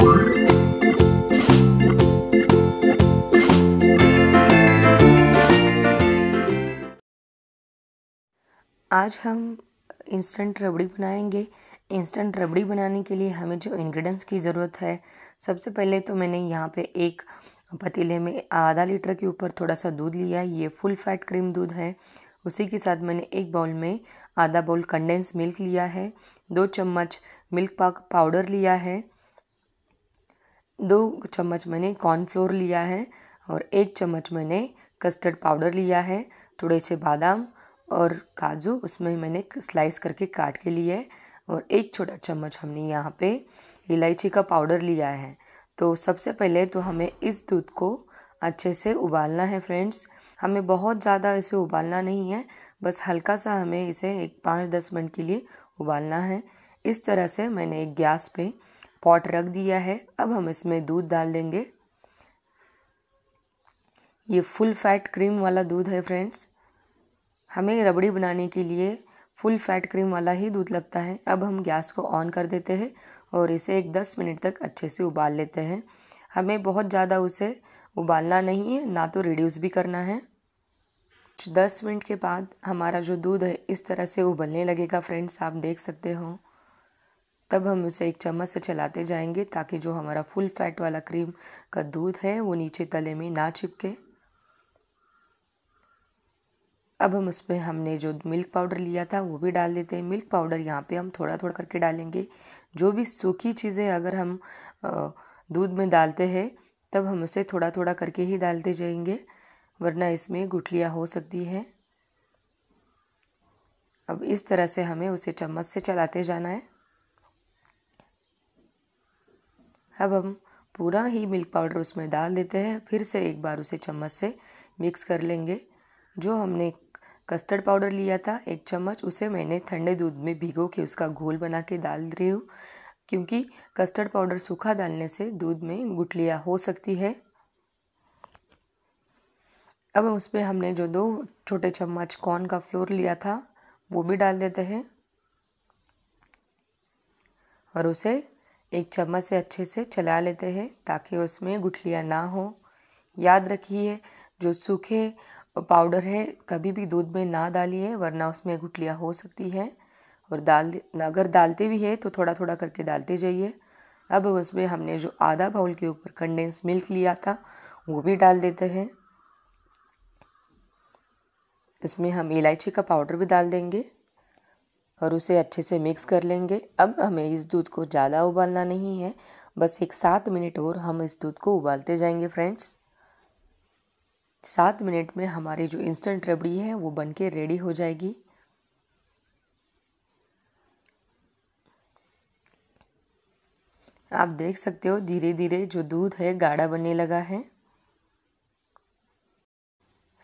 आज हम इंस्टेंट रबड़ी बनाएंगे इंस्टेंट रबड़ी बनाने के लिए हमें जो इंग्रेडिएंट्स की ज़रूरत है सबसे पहले तो मैंने यहाँ पे एक पतीले में आधा लीटर के ऊपर थोड़ा सा दूध लिया है ये फुल फैट क्रीम दूध है उसी के साथ मैंने एक बाउल में आधा बाउल कंडेंस मिल्क लिया है दो चम्मच मिल्क पाक पाउडर लिया है दो चम्मच मैंने कॉर्नफ्लोर लिया है और एक चम्मच मैंने कस्टर्ड पाउडर लिया है थोड़े से बादाम और काजू उसमें मैंने स्लाइस करके काट के लिए है और एक छोटा चम्मच हमने यहाँ पे इलायची का पाउडर लिया है तो सबसे पहले तो हमें इस दूध को अच्छे से उबालना है फ्रेंड्स हमें बहुत ज़्यादा इसे उबालना नहीं है बस हल्का सा हमें इसे एक पाँच दस मिनट के लिए उबालना है इस तरह से मैंने एक गैस पे पॉट रख दिया है अब हम इसमें दूध डाल देंगे ये फुल फैट क्रीम वाला दूध है फ्रेंड्स हमें रबड़ी बनाने के लिए फुल फैट क्रीम वाला ही दूध लगता है अब हम गैस को ऑन कर देते हैं और इसे एक दस मिनट तक अच्छे से उबाल लेते हैं हमें बहुत ज़्यादा उसे उबालना नहीं है ना तो रिड्यूस भी करना है दस मिनट के बाद हमारा जो दूध है इस तरह से उबलने लगेगा फ्रेंड्स आप देख सकते हो तब हम उसे एक चम्मच से चलाते जाएंगे ताकि जो हमारा फुल फैट वाला क्रीम का दूध है वो नीचे तले में ना चिपके अब हम उसमें हमने जो मिल्क पाउडर लिया था वो भी डाल देते हैं मिल्क पाउडर यहाँ पे हम थोड़ा थोड़ा करके डालेंगे जो भी सूखी चीज़ें अगर हम दूध में डालते हैं तब हम उसे थोड़ा थोड़ा करके ही डालते जाएंगे वरना इसमें गुठलियाँ हो सकती हैं अब इस तरह से हमें उसे चम्मच से चलाते जाना है अब हम पूरा ही मिल्क पाउडर उसमें डाल देते हैं फिर से एक बार उसे चम्मच से मिक्स कर लेंगे जो हमने कस्टर्ड पाउडर लिया था एक चम्मच उसे मैंने ठंडे दूध में भिगो के उसका घोल बना के डाल रही हूँ क्योंकि कस्टर्ड पाउडर सूखा डालने से दूध में गुटलियाँ हो सकती है अब उसमें हमने जो दो छोटे चम्मच कॉर्न का फ्लोर लिया था वो भी डाल देते हैं और उसे एक चम्मच से अच्छे से चला लेते हैं ताकि उसमें गुठलियाँ ना हो याद रखिए जो सूखे पाउडर है कभी भी दूध में ना डालिए वरना उसमें गुठलियाँ हो सकती है और डाल अगर डालते भी है तो थोड़ा थोड़ा करके डालते जाइए अब उसमें हमने जो आधा बाउल के ऊपर कंडेंस मिल्क लिया था वो भी डाल देते हैं इसमें हम इलायची का पाउडर भी डाल देंगे और उसे अच्छे से मिक्स कर लेंगे अब हमें इस दूध को ज़्यादा उबालना नहीं है बस एक सात मिनट और हम इस दूध को उबालते जाएंगे फ्रेंड्स सात मिनट में हमारी जो इंस्टेंट रबड़ी है वो बनके रेडी हो जाएगी आप देख सकते हो धीरे धीरे जो दूध है गाढ़ा बनने लगा है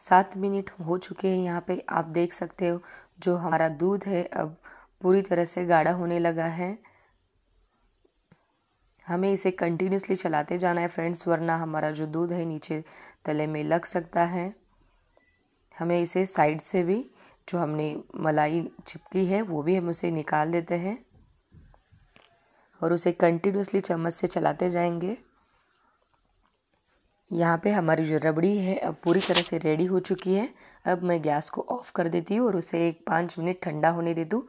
सात मिनट हो चुके हैं यहाँ पे आप देख सकते हो जो हमारा दूध है अब पूरी तरह से गाढ़ा होने लगा है हमें इसे कंटिन्यूसली चलाते जाना है फ्रेंड्स वरना हमारा जो दूध है नीचे तले में लग सकता है हमें इसे साइड से भी जो हमने मलाई चिपकी है वो भी हम उसे निकाल देते हैं और उसे कंटिन्यूसली चम्मच से चलाते जाएंगे यहाँ पे हमारी जो रबड़ी है अब पूरी तरह से रेडी हो चुकी है अब मैं गैस को ऑफ़ कर देती हूँ और उसे एक पाँच मिनट ठंडा होने दे दूँ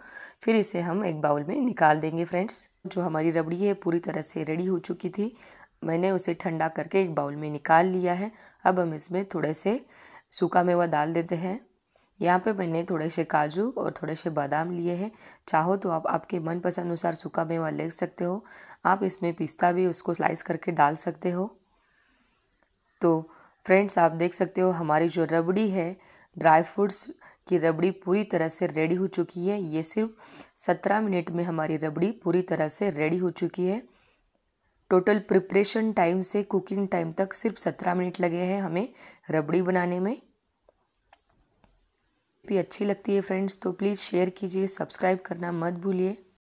फिर इसे हम एक बाउल में निकाल देंगे फ्रेंड्स जो हमारी रबड़ी है पूरी तरह से रेडी हो चुकी थी मैंने उसे ठंडा करके एक बाउल में निकाल लिया है अब हम इसमें थोड़े से सूखा मेवा डाल देते हैं यहाँ पे मैंने थोड़े से काजू और थोड़े से बादाम लिए हैं चाहो तो आप आपके मनपसंद अनुसार सूखा मेवा ले सकते हो आप इसमें पिस्ता भी उसको स्लाइस करके डाल सकते हो तो फ्रेंड्स आप देख सकते हो हमारी जो रबड़ी है ड्राई फ्रूट्स की रबड़ी पूरी तरह से रेडी हो चुकी है ये सिर्फ सत्रह मिनट में हमारी रबड़ी पूरी तरह से रेडी हो चुकी है टोटल प्रिपरेशन टाइम से कुकिंग टाइम तक सिर्फ सत्रह मिनट लगे हैं हमें रबड़ी बनाने में भी अच्छी लगती है फ्रेंड्स तो प्लीज़ शेयर कीजिए सब्सक्राइब करना मत भूलिए